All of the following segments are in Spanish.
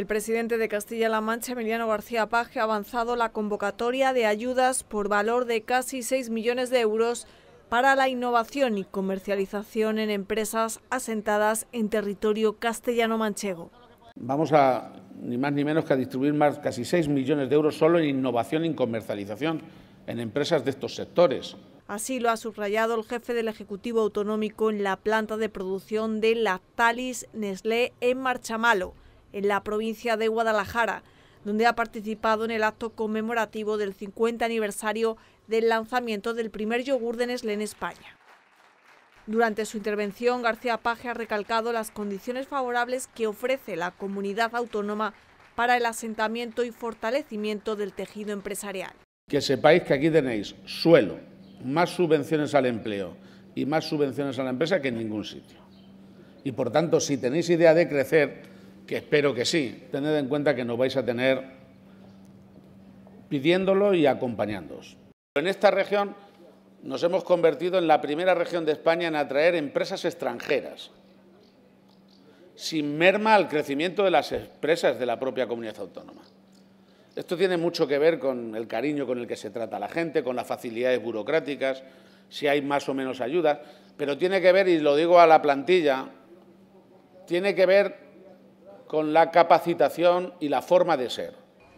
El presidente de Castilla-La Mancha, Emiliano García Paje, ha avanzado la convocatoria de ayudas por valor de casi 6 millones de euros para la innovación y comercialización en empresas asentadas en territorio castellano-manchego. Vamos a, ni más ni menos que a distribuir más casi 6 millones de euros solo en innovación y comercialización en empresas de estos sectores. Así lo ha subrayado el jefe del Ejecutivo Autonómico en la planta de producción de Lactalis Nestlé en Marchamalo en la provincia de Guadalajara, donde ha participado en el acto conmemorativo del 50 aniversario del lanzamiento del primer yogur de Nestlé en España. Durante su intervención, García Paje ha recalcado las condiciones favorables que ofrece la comunidad autónoma para el asentamiento y fortalecimiento del tejido empresarial. Que sepáis que aquí tenéis suelo, más subvenciones al empleo y más subvenciones a la empresa que en ningún sitio. Y por tanto, si tenéis idea de crecer, que espero que sí. Tened en cuenta que nos vais a tener pidiéndolo y acompañándoos. En esta región nos hemos convertido en la primera región de España en atraer empresas extranjeras, sin merma al crecimiento de las empresas de la propia comunidad autónoma. Esto tiene mucho que ver con el cariño con el que se trata la gente, con las facilidades burocráticas, si hay más o menos ayudas, pero tiene que ver, y lo digo a la plantilla, tiene que ver con la capacitación y la forma de ser.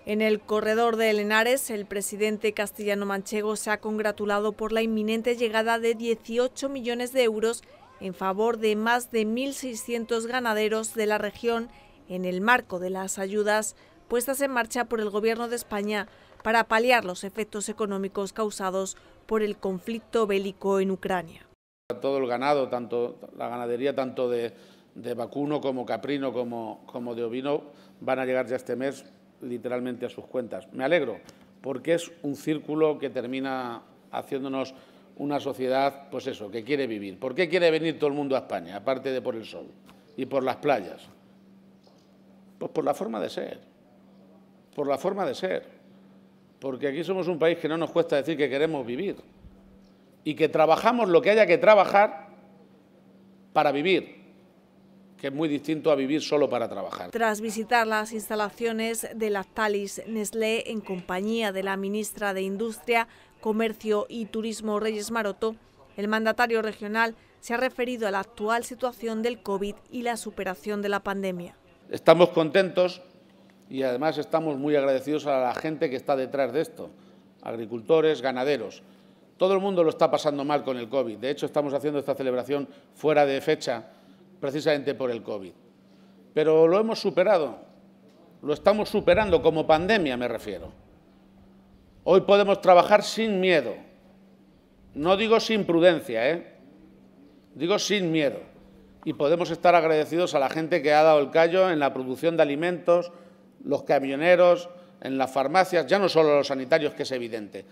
En el corredor de Henares, el presidente castellano manchego se ha congratulado por la inminente llegada de 18 millones de euros en favor de más de 1.600 ganaderos de la región en el marco de las ayudas puestas en marcha por el Gobierno de España para paliar los efectos económicos causados por el conflicto bélico en Ucrania. Todo el ganado, tanto la ganadería tanto de de vacuno como caprino como, de ovino van a llegar ya este mes literalmente a sus cuentas. Me alegro, porque es un círculo que termina haciéndonos una sociedad, pues eso, que quiere vivir. ¿Por qué quiere venir todo el mundo a España, aparte de por el sol y por las playas? Pues por la forma de ser, por la forma de ser. Porque aquí somos un país que no nos cuesta decir que queremos vivir y que trabajamos lo que haya que trabajar para vivir que es muy distinto a vivir solo para trabajar. Tras visitar las instalaciones de la Thalys Nestlé en compañía de la ministra de Industria, Comercio y Turismo Reyes Maroto, el mandatario regional se ha referido a la actual situación del COVID y la superación de la pandemia. Estamos contentos y además estamos muy agradecidos a la gente que está detrás de esto, agricultores, ganaderos. Todo el mundo lo está pasando mal con el COVID. De hecho, estamos haciendo esta celebración fuera de fecha precisamente por el COVID. Pero lo hemos superado, lo estamos superando como pandemia me refiero. Hoy podemos trabajar sin miedo, no digo sin prudencia, ¿eh? digo sin miedo. Y podemos estar agradecidos a la gente que ha dado el callo en la producción de alimentos, los camioneros, en las farmacias, ya no solo los sanitarios, que es evidente.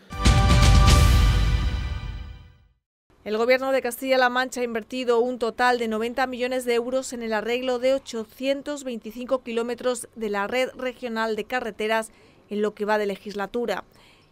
El gobierno de Castilla-La Mancha ha invertido un total de 90 millones de euros en el arreglo de 825 kilómetros de la red regional de carreteras en lo que va de legislatura.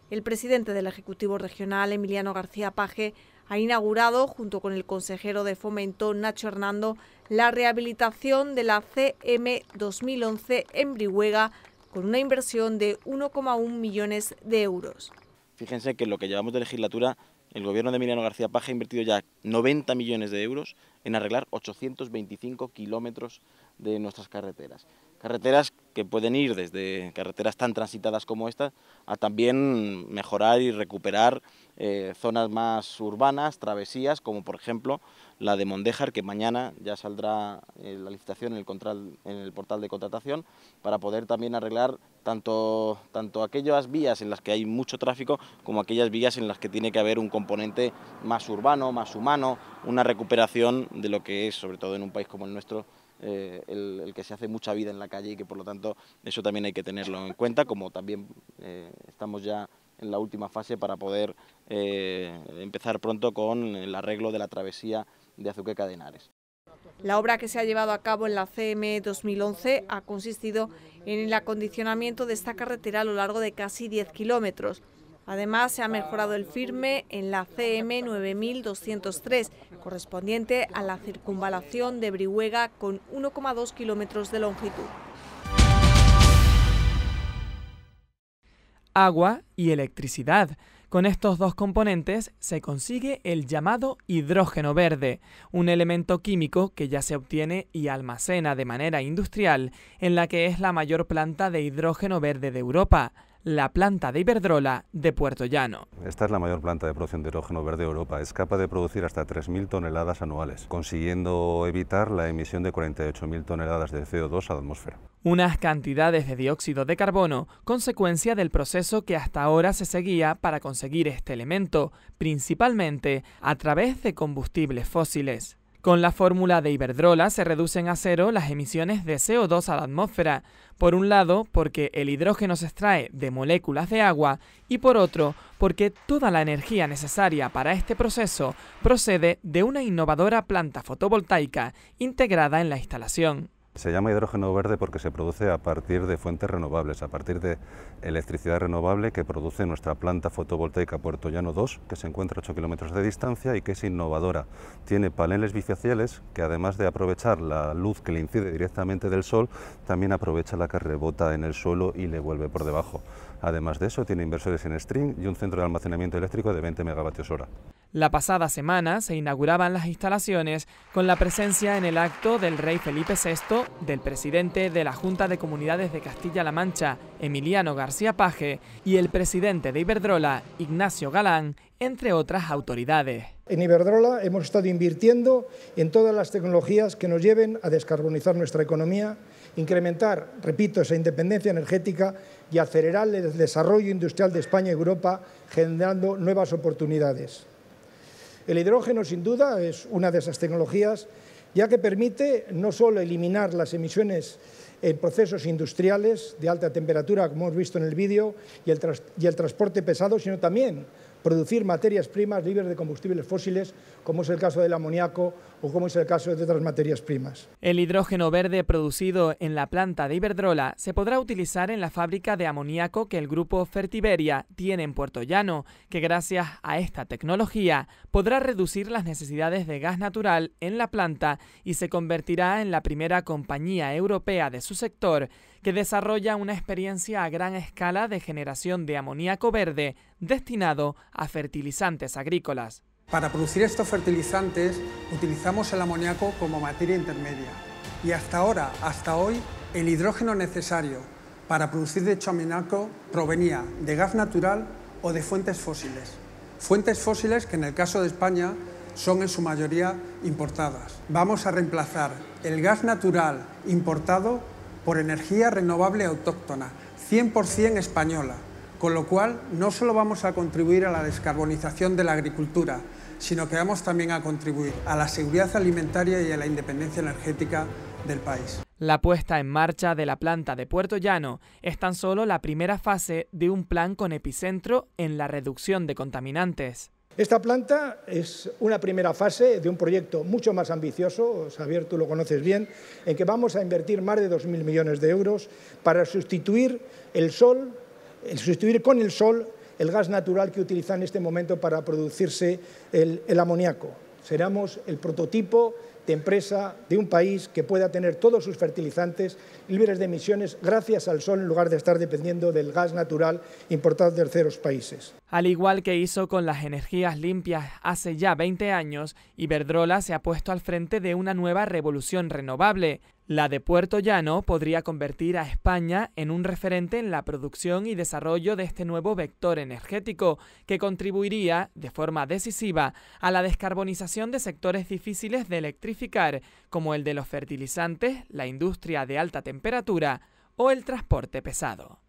El presidente del Ejecutivo Regional, Emiliano García Paje, ha inaugurado, junto con el consejero de Fomento, Nacho Hernando, la rehabilitación de la CM 2011 en Brihuega con una inversión de 1,1 millones de euros. Fíjense que lo que llevamos de legislatura el gobierno de Emiliano García Paja ha invertido ya 90 millones de euros en arreglar 825 kilómetros de nuestras carreteras. Carreteras que pueden ir desde carreteras tan transitadas como esta a también mejorar y recuperar eh, zonas más urbanas, travesías, como por ejemplo la de Mondejar... que mañana ya saldrá eh, la licitación en el, en el, portal de contratación, para poder también arreglar tanto, tanto aquellas vías en las que hay mucho tráfico, como aquellas vías en las que tiene que haber un componente más urbano, más humano, una recuperación de lo que es, sobre todo en un país como el nuestro, eh, el, que se hace mucha vida en la calle y que por lo tanto eso también hay que tenerlo en cuenta, como también estamos ya en la última fase para poder eh, empezar pronto con el arreglo de la travesía de Azuqueca de Henares. La obra que se ha llevado a cabo en la CM 2011 ha consistido en el acondicionamiento de esta carretera a lo largo de casi 10 kilómetros. Además, se ha mejorado el firme en la CM 9203, correspondiente a la circunvalación de Brihuega con 1,2 kilómetros de longitud. agua y electricidad. Con estos dos componentes se consigue el llamado hidrógeno verde, un elemento químico que ya se obtiene y almacena de manera industrial en la que es la mayor planta de hidrógeno verde de Europa la planta de Iberdrola de Puerto Llano. Esta es la mayor planta de producción de hidrógeno verde de Europa. Es capaz de producir hasta 3.000 toneladas anuales, consiguiendo evitar la emisión de 48.000 toneladas de CO2 a la atmósfera. Unas cantidades de dióxido de carbono, consecuencia del proceso que hasta ahora se seguía para conseguir este elemento, principalmente a través de combustibles fósiles. Con la fórmula de Iberdrola se reducen a cero las emisiones de CO2 a la atmósfera, por un lado porque el hidrógeno se extrae de moléculas de agua y por otro porque toda la energía necesaria para este proceso procede de una innovadora planta fotovoltaica integrada en la instalación. Se llama hidrógeno verde porque se produce a partir de fuentes renovables, a partir de electricidad renovable que produce nuestra planta fotovoltaica Puerto Llano 2, que se encuentra a 8 kilómetros de distancia y que es innovadora. Tiene paneles bifaciales que además de aprovechar la luz que le incide directamente del sol, también aprovecha la que rebota en el suelo y le vuelve por debajo. Además de eso, tiene inversores en string y un centro de almacenamiento eléctrico de 20 megavatios hora. La pasada semana se inauguraban las instalaciones con la presencia en el acto del rey Felipe VI, del presidente de la Junta de Comunidades de Castilla-La Mancha, Emiliano García Paje, y el presidente de Iberdrola, Ignacio Galán, entre otras autoridades. En Iberdrola hemos estado invirtiendo en todas las tecnologías que nos lleven a descarbonizar nuestra economía, incrementar, repito, esa independencia energética y acelerar el desarrollo industrial de España y Europa, generando nuevas oportunidades. El hidrógeno, sin duda, es una de esas tecnologías, ya que permite no solo eliminar las emisiones en procesos industriales de alta temperatura, como hemos visto en el vídeo, y el, transporte pesado, sino también producir materias primas libres de combustibles fósiles, como es el caso del amoníaco o como es el caso de otras materias primas. El hidrógeno verde producido en la planta de Iberdrola se podrá utilizar en la fábrica de amoníaco que el grupo Fertiberia tiene en Puerto Llano, que gracias a esta tecnología podrá reducir las necesidades de gas natural en la planta y se convertirá en la primera compañía europea de su sector que desarrolla una experiencia a gran escala de generación de amoníaco verde destinado a fertilizantes agrícolas. Para producir estos fertilizantes utilizamos el amoníaco como materia intermedia y hasta ahora, hasta hoy, el hidrógeno necesario para producir dicho amoníaco provenía de gas natural o de fuentes fósiles. Fuentes fósiles que en el caso de España son en su mayoría importadas. Vamos a reemplazar el gas natural importado por energía renovable autóctona, 100% española con lo cual no solo vamos a contribuir a la descarbonización de la agricultura, sino que vamos también a contribuir a la seguridad alimentaria y a la independencia energética del país. La puesta en marcha de la planta de Puerto Llano es tan solo la primera fase de un plan con epicentro en la reducción de contaminantes. Esta planta es una primera fase de un proyecto mucho más ambicioso, Xavier, tú lo conoces bien, en que vamos a invertir más de 2.000 millones de euros para sustituir el sol el sustituir con el sol el gas natural que utiliza en este momento para producirse el, el amoníaco. Seremos el prototipo de empresa de un país que pueda tener todos sus fertilizantes libres de emisiones gracias al sol en lugar de estar dependiendo del gas natural importado de terceros países. Al igual que hizo con las energías limpias hace ya 20 años, Iberdrola se ha puesto al frente de una nueva revolución renovable. La de Puerto Llano podría convertir a España en un referente en la producción y desarrollo de este nuevo vector energético, que contribuiría de forma decisiva a la descarbonización de sectores difíciles de electrificar, como el de los fertilizantes, la industria de alta temperatura o el transporte pesado.